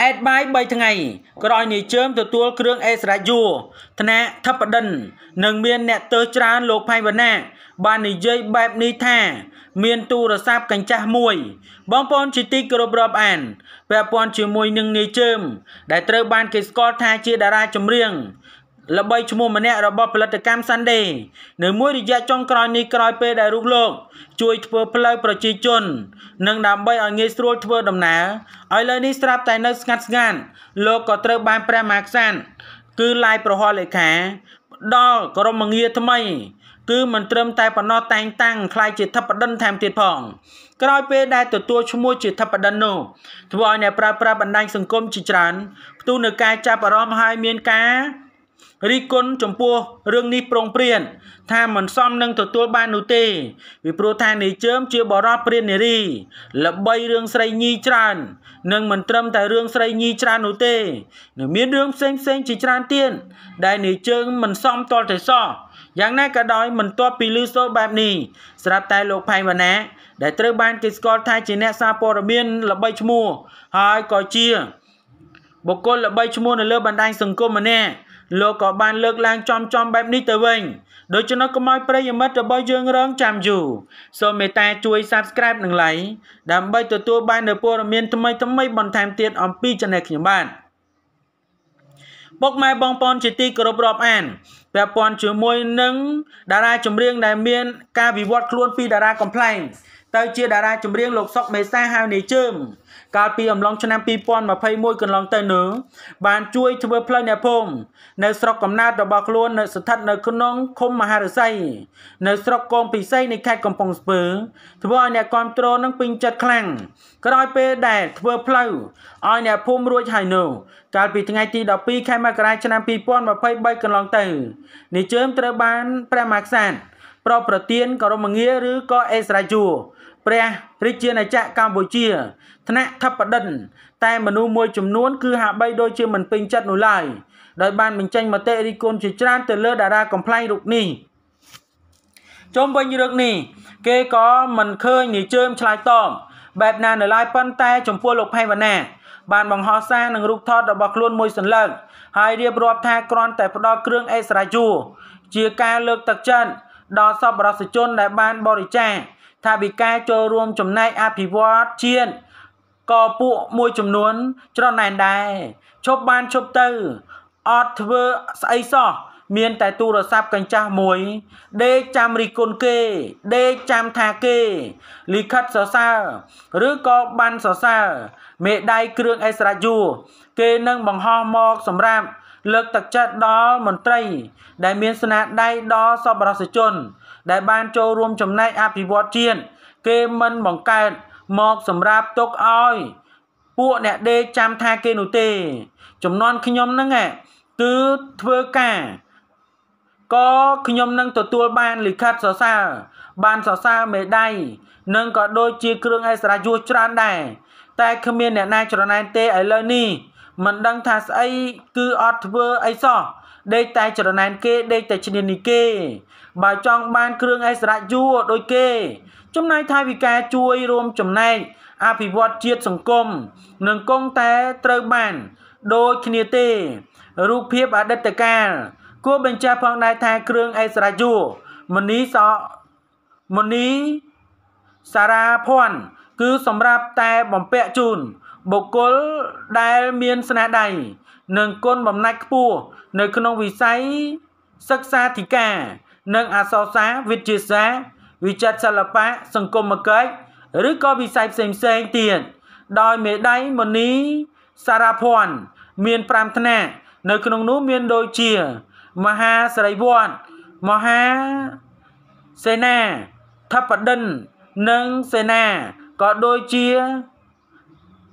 ឆ្អែតបាយ3ថ្ងៃក្រោយនាយជើមទទួលគ្រឿងអេសរាជូថ្នាក់ថបដិននិងមានអ្នកទើសច្រើនលោកផៃវណ្ណាបាននិយាយបែបនេះថា មានទូរស័ព្ទកញ្ចាស់មួយ បងប្អូនជាទីគោរពរាប់អានពាក់ព័ន្ធជាមួយនឹងនាយជើម ដែលត្រូវបានគេស្គាល់ថាជាតារាចម្រៀងល្បីឈ្មោះម្នាក់របស់ផលិតកម្ម Sunday នៅមួយរយៈចុងក្រោយនេះក្រោយពេលដែលរូបលោកជួយធ្វើផ្លូវប្រជាជននិងដើម្បីឲ្យងាយស្រួលធ្វើដំណើរឥឡូវនេះស្រាប់តែនៅស្ងាត់ស្ងាត់លោកក៏ត្រូវបានព្រះមហាក្សត្រគឺឡាយប្រហល់លេខាដល់ក្រមងារថ្មីគឺមិនត្រឹមតែប៉ុណ្ណោះតែងតាំងខ្លាយជាធិបតិនថែមទៀតផងក្រោយពេលដែលទទួលឈ្មោះជាធិបតិននោះធ្វើឲ្យអ្នកប្រើប្រាស់បណ្ដាញសង្គមជាច្រើនផ្ទុះនឹងការចាប់អារម្មណ៍ហើយមានការរីគុណចំពោះរឿងនេះប្រុងព្រៀនថាមិនសមនឹងទទួលបាននោះទេពីព្រោះថានាយជើមជាបរិបព្រាននារីល្បីរឿងស្រីញីច្រើននិងមិនត្រឹមតែរឿងស្រីញីច្រើននោះទេនៅមានរឿងផ្សេងផ្សេងជាច្រើនទៀតដែលនាយជើមមិនសមតលតែសោះយ៉ាងណាក៏ដោយមិនទាប់ពីលឺសូរបែបនេះស្រាប់តែលោកផៃវណ្ណាដែលត្រូវបានគេស្គាល់ថាជាអ្នកសារព័ត៌មានល្បីឈ្មោះហើយក៏ជា បុគ្គលល្បីឈ្មោះនៅលើបណ្ដាញសង្គមម្នាក់លោកក៏បានលើកឡើងចំចំបែបនេះទៅវិញដូច្នោះកុំឲ្យប្រិយមិត្តរបស់យើងរងចាំយូរសូមមេត្តាជួយ Subscribe និង Like ដើម្បីទទួលបាននូវព័ត៌មានថ្មីថ្មីបន្ថែមទៀតអំពី Channel ខ្ញុំបាទពុកម៉ែបងប្អូនជាទីគោរពរាប់អានពាក់ព័ន្ធជាមួយនឹងតារាចម្រៀង ដែលមាន ការវិវត្តខ្លួនពីតារាកំ pl ែងទៅជាតារាចម្រៀងលោកសុកមេសាហៅនៃជើងកាលពីអំឡុងឆ្នាំ2021កន្លងទៅនោះបានជួយធ្វើផ្លូវអ្នកភូមិនៅស្រុកកំណើតរបស់ខ្លួននៅ ស្ថិតនៅក្នុងឃុំមហារិស័យនៅស្រុកកងពិសីនៃខេត្តកំពង់ស្ពឺធ្វើឲ្យអ្នកគ្រប់គ្រងនឹងពេញចិត្តខ្លាំងក្រោយពេលដែលធ្វើផ្លូវឲ្យអ្នកភូមិរួចហើយនោះកាលពីថ្ងៃទី12ខែមករាឆ្នាំ2023កន្លងទៅនាយជើមត្រូវបានព្រះមហាក្សត្រប្រប្រទានករមងារឬក៏អេសរាជូព្រះរាជាណាចក្រកម្ពុជា ថ្នាក់ថបដិន តែមនុស្សមួយ ចំនួនគឺហាក់បីដូចជាមិនពេញចិត្តនោះឡើយដោយបានបញ្ចេញមតិរិះគន់ជាច្រើន ទៅលើតារាកំ pl ែងរូបនេះជុំវិញរឿងនេះ គេក៏មិនឃើញនិជើមឆ្លើយតបបែបណានៅឡើយប៉ុន្តែចំពោះលោកផៃវណ្ណា បានបង្ហោះសារនឹងរូបថតរបស់ខ្លួនមួយសន្លឹកហើយរៀបរាប់ថាគ្រាន់តែផ្ដល់គ្រឿងអេសរាជូជាការលើកទឹកចិត្តដល់សប្បុរសជនដែលបានបរិច្ចាគថាវិការចូលរួមចំណែកអភិវឌ្ឍជាតិក៏ពួកមួយចំនួន ច្រើនណែនដែរឈប់បានឈប់ទៅអត់ធ្វើស្អីសោះមានតែទូរស័ព្ទកញ្ចាស់មួយ ដេកចាំរីគុណគេដេកចាំថាគេលិខិតសរសើរឬក៏បានសរសើរមេដៃគ្រឿងអេសរាជូគេនឹងបង្ហោះមកសម្រាប់លើកទឹកចិត្តដល់មន្ត្រី ដែលមានស្នាដៃដល់សប្បុរសជន ដែលបានចូលរួមចំណែកអភិវឌ្ឍជាតិគេមិនបង្កើតមកសម្រាប់ទុកឲ្យពួកអ្នកដេកចាំថាគេនោះទេ ចំនួនខ្ញុំហ្នឹងគឺធ្វើការក៏ខ្ញុំនឹងទទួលបានលិខិតសរសើរបានសរសើរមេដៃនិងក៏ដូចជាគ្រឿងអេសរាយុច្រើនដែរតែគ្មានអ្នកណាច្រណែនទេឥឡូវនេះមិនដឹងថាស្អីគឺអត់ធ្វើអីសោះដេកតែចរណែនគេដេកតែឈ្នានីគេ បើចង់បានគ្រឿងអេសរៈយួរដូចគេ ចំណាយថាវិការជួយរួមចំណែកអភិវឌ្ឍជាតិសង្គមនឹងគង់តែត្រូវបានដូចគ្នាទេរូបភាពអតីតកាលគួរបញ្ជាក់ផងដែរថាគ្រឿងអេសរាជូមនីសមនីសារ៉ាភ័ណ្ឌគឺសម្រាប់តែបំពាក់ជូនបុគ្គលដែលមានស្នាដៃនិងគុណបំណាច់ខ្ពស់នៅក្នុងវិស័យសិក្សាធិការនិងអក្សរសាស្ត្រវិទ្យាសាស្ត្រវិចិត្រសិល្បៈសង្គមគិច្ចឬក៏វិស័យផ្សេងផ្សេងទៀតដោយមេដៃមនីសារភ័ណ្ឌមាន5ថ្នាក់នៅក្នុងនោះមាន ដូចជា មហាសរិវ័តមហាសេនាធបដិននិងសេនាក៏ដូចជា